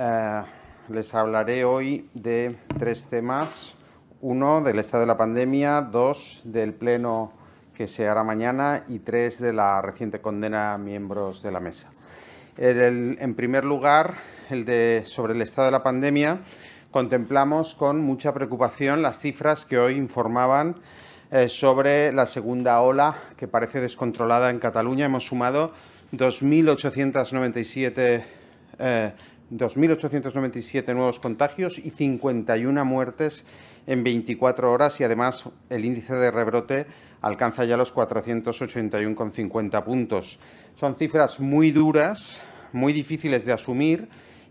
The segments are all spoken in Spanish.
Eh, les hablaré hoy de tres temas. Uno, del estado de la pandemia, dos, del pleno que se hará mañana y tres, de la reciente condena a miembros de la mesa. En, primer lugar, el de, sobre el estado de la pandemia, contemplamos con mucha preocupación las cifras que hoy informaban eh, sobre la segunda ola que parece descontrolada en Cataluña. Hemos sumado 2.897 2.897 nuevos contagios y 51 muertes en 24 horas y además el índice de rebrote alcanza ya los 481,50 puntos. Son cifras muy duras, muy difíciles de asumir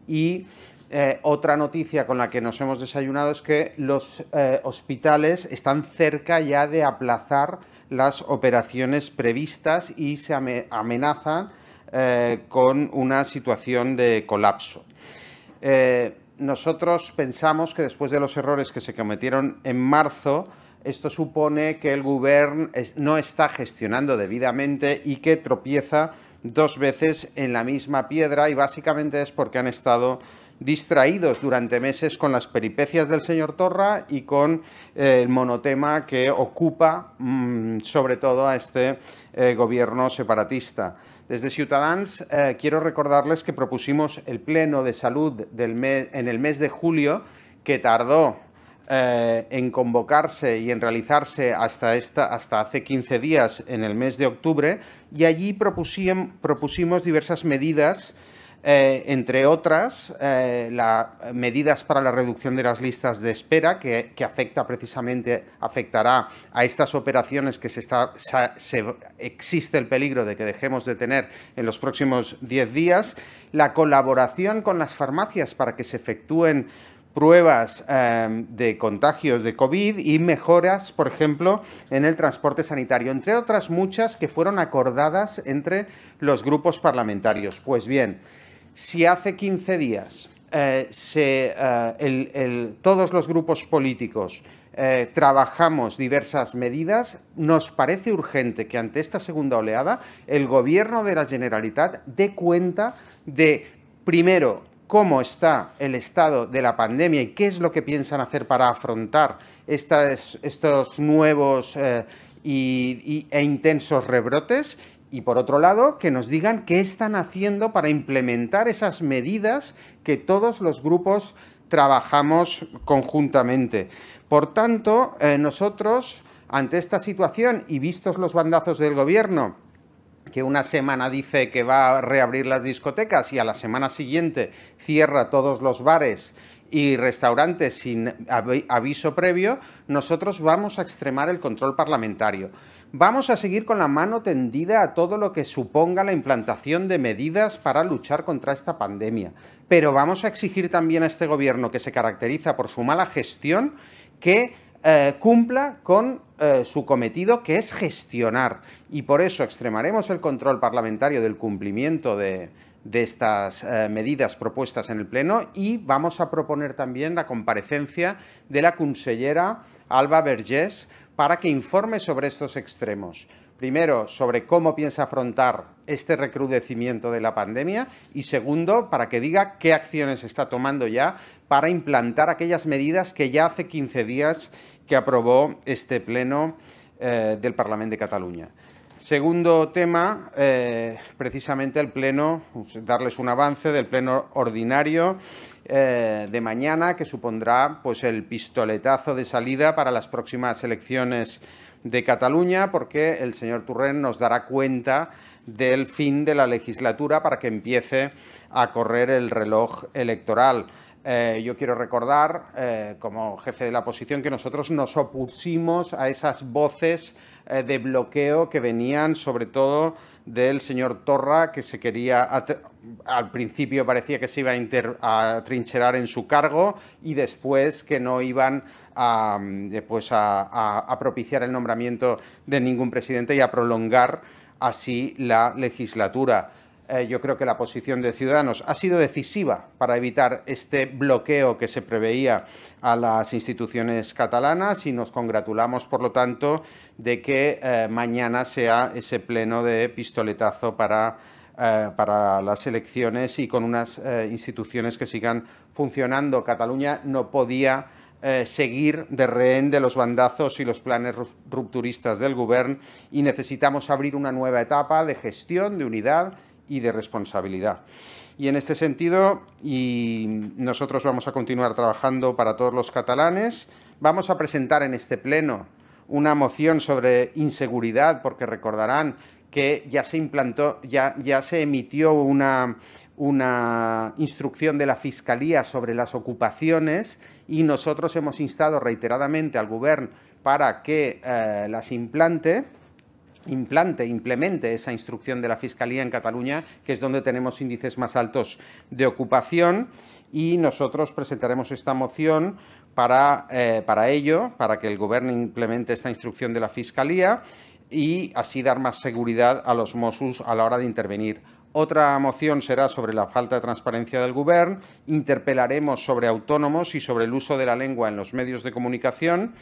y eh, otra noticia con la que nos hemos desayunado es que los eh, hospitales están cerca ya de aplazar las operaciones previstas y se amenazan eh, con una situación de colapso. Eh, nosotros pensamos que después de los errores que se cometieron en marzo, esto supone que el gobierno no está gestionando debidamente y que tropieza dos veces en la misma piedra y básicamente es porque han estado distraídos durante meses con las peripecias del señor Torra y con eh, el monotema que ocupa mm, sobre todo a este gobierno separatista. Desde Ciutadans eh, quiero recordarles que propusimos el pleno de salud en el mes de julio, que tardó eh, en convocarse y en realizarse hasta, hasta hace 15 días, en el mes de octubre, y allí propusimos diversas medidas eh, entre otras, eh, medidas para la reducción de las listas de espera, que, afecta precisamente, afectará a estas operaciones que se existe el peligro de que dejemos de tener en los próximos diez días, la colaboración con las farmacias para que se efectúen pruebas em, de contagios de COVID y mejoras, por ejemplo, en el transporte sanitario, entre otras muchas que fueron acordadas entre los grupos parlamentarios. Pues bien, si hace 15 días eh, eh, todos los grupos políticos eh, trabajamos diversas medidas, nos parece urgente que ante esta segunda oleada el gobierno de la Generalitat dé cuenta de, primero, cómo está el estado de la pandemia y qué es lo que piensan hacer para afrontar estos nuevos... Y, e intensos rebrotes y por otro lado, que nos digan qué están haciendo para implementar esas medidas que todos los grupos trabajamos conjuntamente. Por tanto, eh, nosotros, ante esta situación y vistos los bandazos del gobierno, que una semana dice que va a reabrir las discotecas y a la semana siguiente cierra todos los bares y restaurantes sin aviso previo, nosotros vamos a extremar el control parlamentario. Vamos a seguir con la mano tendida a todo lo que suponga la implantación de medidas para luchar contra esta pandemia, pero vamos a exigir también a este gobierno que se caracteriza por su mala gestión que eh, cumpla con eh, su cometido, que es gestionar. Y por eso extremaremos el control parlamentario del cumplimiento de, estas eh, medidas propuestas en el Pleno y vamos a proponer también la comparecencia de la consellera Alba Vergés para que informe sobre estos extremos. Primero, sobre cómo piensa afrontar este recrudecimiento de la pandemia y segundo, para que diga qué acciones está tomando ya para implantar aquellas medidas que ya hace 15 días que aprobó este Pleno eh, del Parlamento de Cataluña. Segundo tema, eh, precisamente el Pleno, darles un avance del Pleno ordinario eh, de mañana, que supondrá pues, el pistoletazo de salida para las próximas elecciones de Cataluña, porque el señor Turrén nos dará cuenta del fin de la legislatura para que empiece a correr el reloj electoral. Eh, yo quiero recordar, eh, como jefe de la oposición, que nosotros nos opusimos a esas voces de bloqueo que venían sobre todo del señor Torra, que se quería, al principio parecía que se iba a, trincherar en su cargo y después que no iban mm, pues a propiciar el nombramiento de ningún presidente y a prolongar así la legislatura. Eh, yo creo que la posición de Ciudadanos ha sido decisiva para evitar este bloqueo que se preveía a las instituciones catalanas y nos congratulamos, por lo tanto, de que eh, mañana sea ese pleno de pistoletazo para, eh, las elecciones y con unas instituciones que sigan funcionando. Cataluña no podía... seguir de rehén de los bandazos y los planes rupturistas del gobierno y necesitamos abrir una nueva etapa de gestión, de unidad y de responsabilidad. Y en este sentido, y nosotros vamos a continuar trabajando para todos los catalanes, vamos a presentar en este pleno una moción sobre inseguridad, porque recordarán que ya se implantó, ya, ya se emitió una, una instrucción de la Fiscalía sobre las ocupaciones y nosotros hemos instado reiteradamente al Gobierno para que eh, las implante implante, implemente esa instrucción de la Fiscalía en Cataluña, que es donde tenemos índices más altos de ocupación. Y nosotros presentaremos esta moción para, eh, para ello, para que el Gobierno implemente esta instrucción de la Fiscalía y así dar más seguridad a los Mossos a la hora de intervenir. Otra moción será sobre la falta de transparencia del Gobierno. Interpelaremos sobre autónomos y sobre el uso de la lengua en los medios de comunicación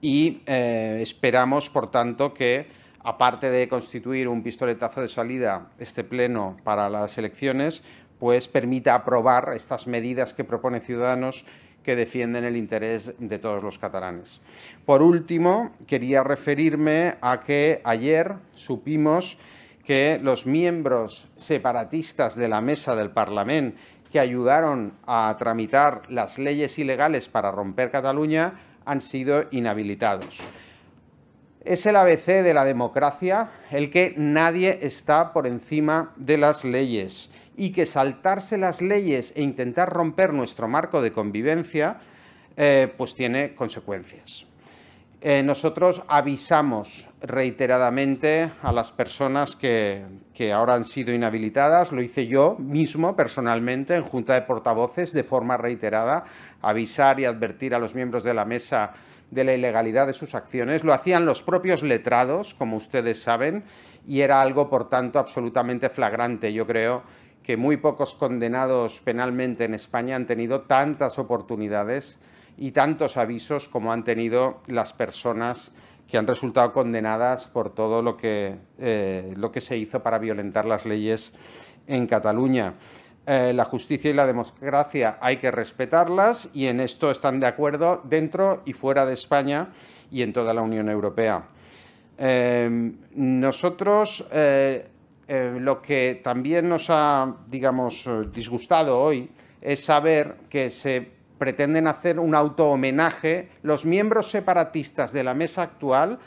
y eh, esperamos, por tanto, que aparte de constituir un pistoletazo de salida este pleno para las elecciones, pues permita aprobar estas medidas que propone Ciudadanos que defienden el interés de todos los catalanes. Por último, quería referirme a que ayer supimos que los miembros separatistas de la mesa del Parlamento que ayudaron a tramitar las leyes ilegales para romper Cataluña han sido inhabilitados. Es el ABC de la democracia el que nadie está por encima de las leyes y que saltarse las leyes e intentar romper nuestro marco de convivencia eh, pues tiene consecuencias. Eh, nosotros avisamos reiteradamente a las personas que, que, ahora han sido inhabilitadas, lo hice yo mismo personalmente en Junta de Portavoces de forma reiterada, avisar y advertir a los miembros de la mesa de la ilegalidad de sus acciones, lo hacían los propios letrados, como ustedes saben, y era algo, por tanto, absolutamente flagrante, yo creo, que muy pocos condenados penalmente en España han tenido tantas oportunidades y tantos avisos como han tenido las personas que han resultado condenadas por todo lo que, eh, lo que se hizo para violentar las leyes en Cataluña. Eh, la justicia y la democracia hay que respetarlas y en esto están de acuerdo dentro y fuera de España y en toda la Unión Europea. Em, nosotros eh, eh, lo que también nos ha, digamos, disgustado hoy es saber que se pretenden hacer un auto-homenaje... Los miembros separatistas de la mesa actual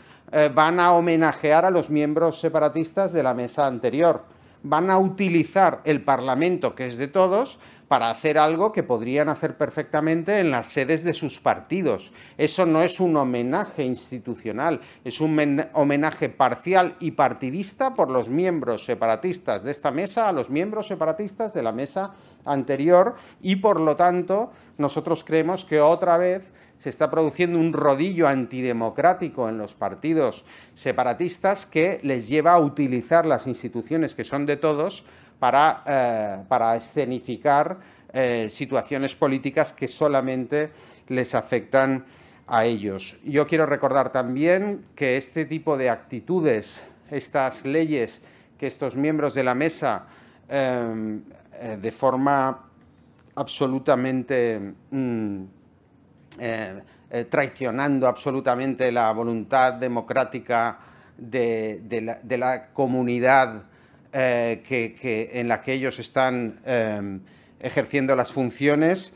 van a homenajear a los miembros separatistas de la mesa anterior van a utilizar el Parlamento, que es de todos, para hacer algo que podrían hacer perfectamente en las sedes de sus partidos. Eso no es un homenaje institucional, es un homenaje parcial y partidista por los miembros separatistas de esta mesa a los miembros separatistas de la mesa anterior y por lo tanto nosotros creemos que otra vez se está produciendo un rodillo antidemocrático en los partidos separatistas que les lleva a utilizar las instituciones que son de todos para, eh, para escenificar eh, situaciones políticas que solamente les afectan a ellos. Yo quiero recordar también que este tipo de actitudes, estas leyes que estos miembros de la mesa em, eh, de forma absolutamente... Mm, eh, eh, traicionando absolutamente la voluntad democrática de, la, comunidad eh, en la que ellos están ejerciendo las funciones,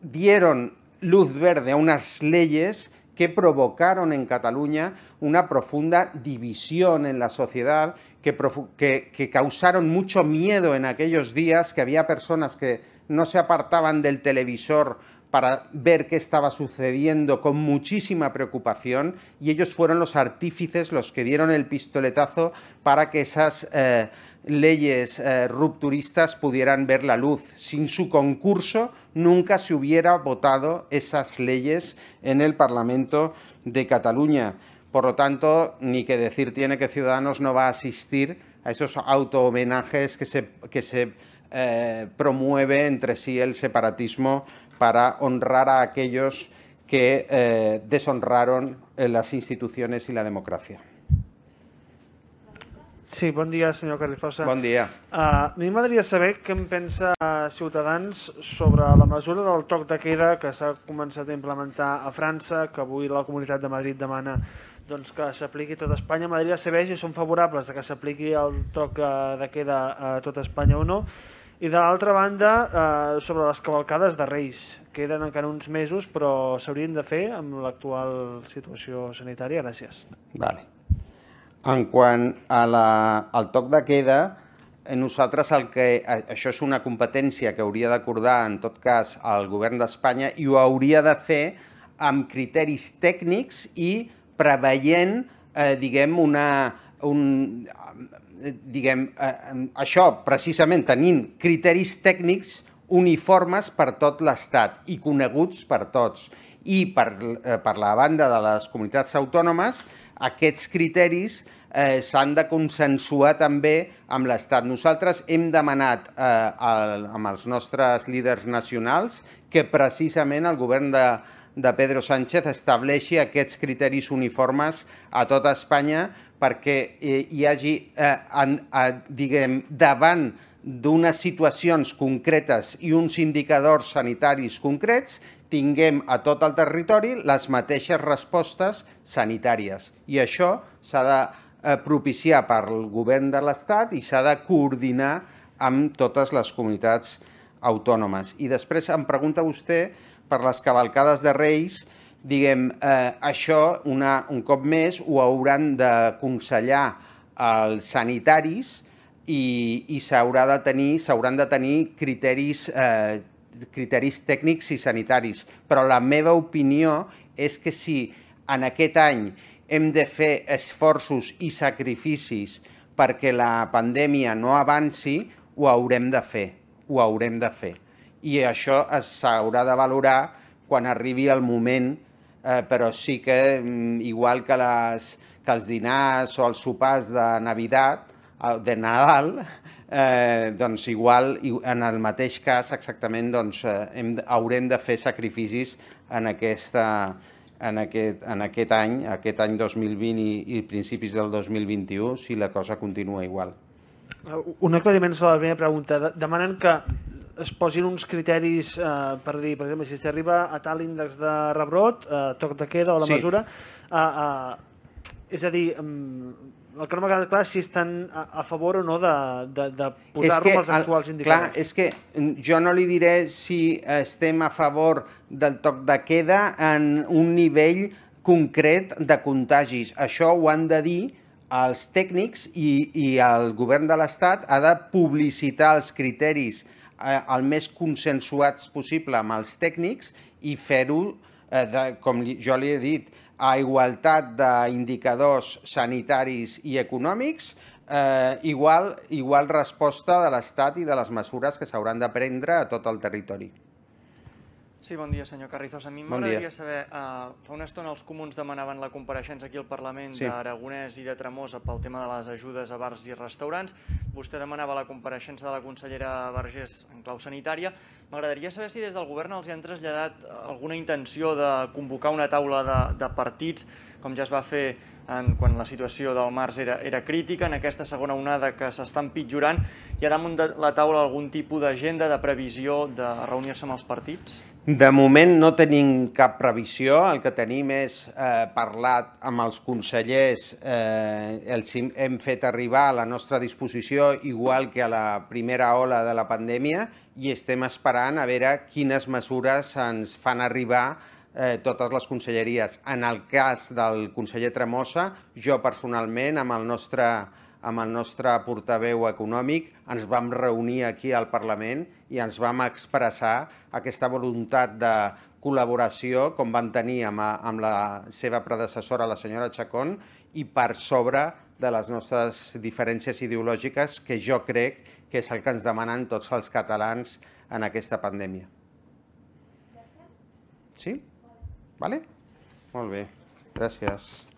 dieron luz verde a unas leyes que provocaron en Cataluña una profunda división en la sociedad que, causaron mucho miedo en aquellos días, que había personas que no se apartaban del televisor para ver qué estaba sucediendo con muchísima preocupación y ellos fueron los artífices los que dieron el pistoletazo para que esas eh, leyes eh, rupturistas pudieran ver la luz. Sin su concurso nunca se hubiera votado esas leyes en el Parlamento de Cataluña. Por lo tanto, ni que decir tiene que Ciudadanos no va a asistir a esos auto-homenajes que se, eh, promueve entre sí el separatismo para honrar a aquellos que eh, deshonraron eh, las instituciones y la democracia. Sí, bon dia, senyor Carrizosa. Bon dia. Uh, a mi m'agradaria saber què en pensa Ciutadans sobre la mesura del toc de queda que s'ha començat a implementar a França, que avui la Comunitat de Madrid demana doncs, que s'apliqui a tot Espanya. M'agradaria saber si són favorables que s'apliqui el toc eh, de queda a tot Espanya o no. I de l'altra banda, uh, sobre les cavalcades de Reis. Queden encara uns mesos, però s'haurien de fer amb l'actual situació sanitària. Gràcies. Vale. En quant a la, al toc de queda, eh, nosaltres el que... Eh, això és una competència que hauria d'acordar, en tot cas, el govern d'Espanya i ho hauria de fer amb criteris tècnics i preveient, eh, diguem, una, un, eh, diguem, eh, això precisament tenint criteris tècnics uniformes per tot l'Estat i coneguts per tots. I per, eh, per la banda de les comunitats autònomes, aquests criteris eh, s'han de consensuar també amb l'Estat. Nosaltres hem demanat eh, el, amb els nostres líders nacionals que precisament el govern de, de Pedro Sánchez estableixi aquests criteris uniformes a tota Espanya perquè eh, hi hagi, eh, en, a, eh, diguem, davant d'unes situacions concretes i uns indicadors sanitaris concrets, tinguem a tot el territori les mateixes respostes sanitàries. I això s'ha de eh, propiciar pel govern de l'Estat i s'ha de coordinar amb totes les comunitats autònomes. I després em pregunta vostè per les cavalcades de Reis, diguem, eh, això una, un cop més ho hauran d'aconsellar els sanitaris i, i s'haurà de tenir, s'hauran de tenir criteris, eh, criteris tècnics i sanitaris. Però la meva opinió és que si en aquest any hem de fer esforços i sacrificis perquè la pandèmia no avanci, ho haurem de fer, ho haurem de fer. I això s'haurà de valorar quan arribi el moment, eh, però sí que, mm, igual que, les, que els dinars o els sopars de Navidad, Ah, de Nadal, eh, doncs igual en el mateix cas exactament doncs, eh, hem, haurem de fer sacrificis en, aquesta, en, aquest, en aquest any, aquest any 2020 i, i principis del 2021, si la cosa continua igual. Un aclariment sobre la primera pregunta. Demanen que es posin uns criteris eh, per dir, per exemple, si s'arriba a tal índex de rebrot, eh, toc de queda o la sí. mesura, eh, eh, és a dir, mm, el que no m'agrada clar és si estan a, a favor o no de, de, de posar-lo amb els actuals indicadors. Clar, és que jo no li diré si estem a favor del toc de queda en un nivell concret de contagis. Això ho han de dir els tècnics i, i el govern de l'Estat ha de publicitar els criteris eh, el més consensuats possible amb els tècnics i fer-ho, eh, de, com li, jo li he dit, a igualtat d'indicadors sanitaris i econòmics, eh, igual, igual resposta de l'Estat i de les mesures que s'hauran de prendre a tot el territori. Sí, bon dia, senyor Carrizosa. A mi m'agradaria bon saber, uh, fa una estona els comuns demanaven la compareixença aquí al Parlament sí. d'Aragonès i de Tremosa pel tema de les ajudes a bars i restaurants. Vostè demanava la compareixença de la consellera Vergés en clau sanitària. M'agradaria saber si des del govern els han traslladat eh, alguna intenció de convocar una taula de, de partits, com ja es va fer en, quan la situació del març era, era crítica, en aquesta segona onada que s'està empitjorant. Hi ha damunt de la taula algun tipus d'agenda, de previsió, de reunir-se amb els partits? De moment no tenim cap previsió, el que tenim és eh, parlat amb els consellers, eh, els hem fet arribar a la nostra disposició igual que a la primera ola de la pandèmia i estem esperant a veure quines mesures ens fan arribar eh, totes les conselleries. En el cas del conseller Tremosa, jo personalment amb el nostre amb el nostre portaveu econòmic, ens vam reunir aquí al Parlament i ens vam expressar aquesta voluntat de col·laboració com van tenir amb, amb la seva predecessora, la senyora Chacón, i per sobre de les nostres diferències ideològiques, que jo crec que és el que ens demanen tots els catalans en aquesta pandèmia. Sí? Vale? Molt bé. Gràcies.